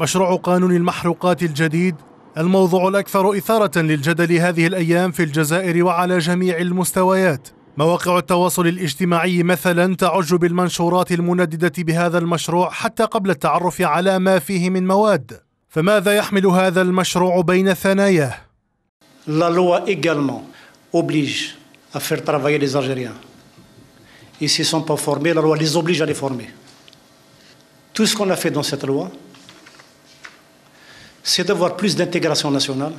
مشروع قانون المحروقات الجديد الموضوع الأكثر إثارة للجدل هذه الأيام في الجزائر وعلى جميع المستويات مواقع التواصل الاجتماعي مثلا تعج بالمنشورات المنددة بهذا المشروع حتى قبل التعرف على ما فيه من مواد فماذا يحمل هذا المشروع بين ثناياه؟ La لوا également oblige à faire travailler les Algériens. اي سي سون با فورمي لا لوا لي oblige ا لي فورمي Tout ce qu'on a fait dans cette loi, c'est d'avoir plus d'intégration nationale,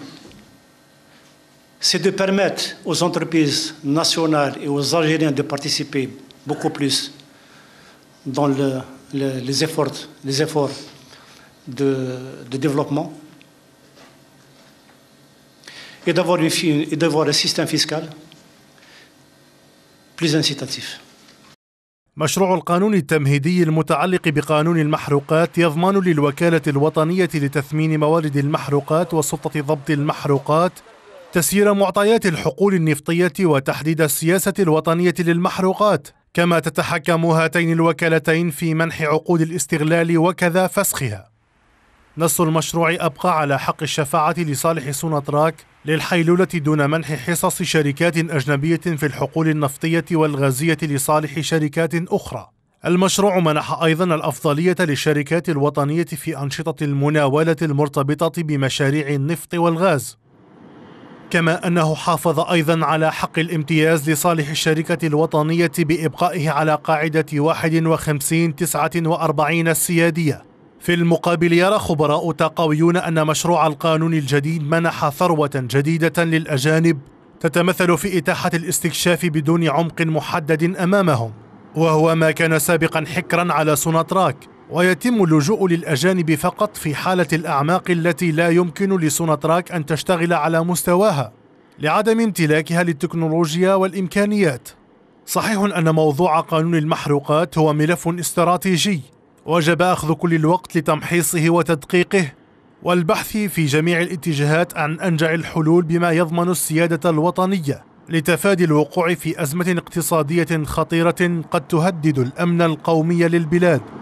c'est de permettre aux entreprises nationales et aux Algériens de participer beaucoup plus dans les efforts, de développement et d'avoir un système fiscal plus incitatif. مشروع القانون التمهيدي المتعلق بقانون المحروقات يضمن للوكالة الوطنية لتثمين موارد المحروقات وسلطة ضبط المحروقات تسيير معطيات الحقول النفطية وتحديد السياسة الوطنية للمحروقات كما تتحكم هاتين الوكالتين في منح عقود الاستغلال وكذا فسخها نص المشروع أبقى على حق الشفاعة لصالح سوناتراك للحيلولة دون منح حصص شركات أجنبية في الحقول النفطية والغازية لصالح شركات أخرى المشروع منح أيضا الأفضلية للشركات الوطنية في أنشطة المناولة المرتبطة بمشاريع النفط والغاز كما أنه حافظ أيضا على حق الامتياز لصالح الشركة الوطنية بإبقائه على قاعدة 51 49 السيادية في المقابل يرى خبراء تقويون أن مشروع القانون الجديد منح ثروة جديدة للأجانب تتمثل في إتاحة الاستكشاف بدون عمق محدد أمامهم وهو ما كان سابقا حكرا على سوناتراك ويتم اللجوء للأجانب فقط في حالة الأعماق التي لا يمكن لسوناتراك أن تشتغل على مستواها لعدم امتلاكها للتكنولوجيا والإمكانيات صحيح أن موضوع قانون المحروقات هو ملف استراتيجي وجب أخذ كل الوقت لتمحيصه وتدقيقه والبحث في جميع الاتجاهات عن أنجع الحلول بما يضمن السيادة الوطنية لتفادي الوقوع في أزمة اقتصادية خطيرة قد تهدد الأمن القومي للبلاد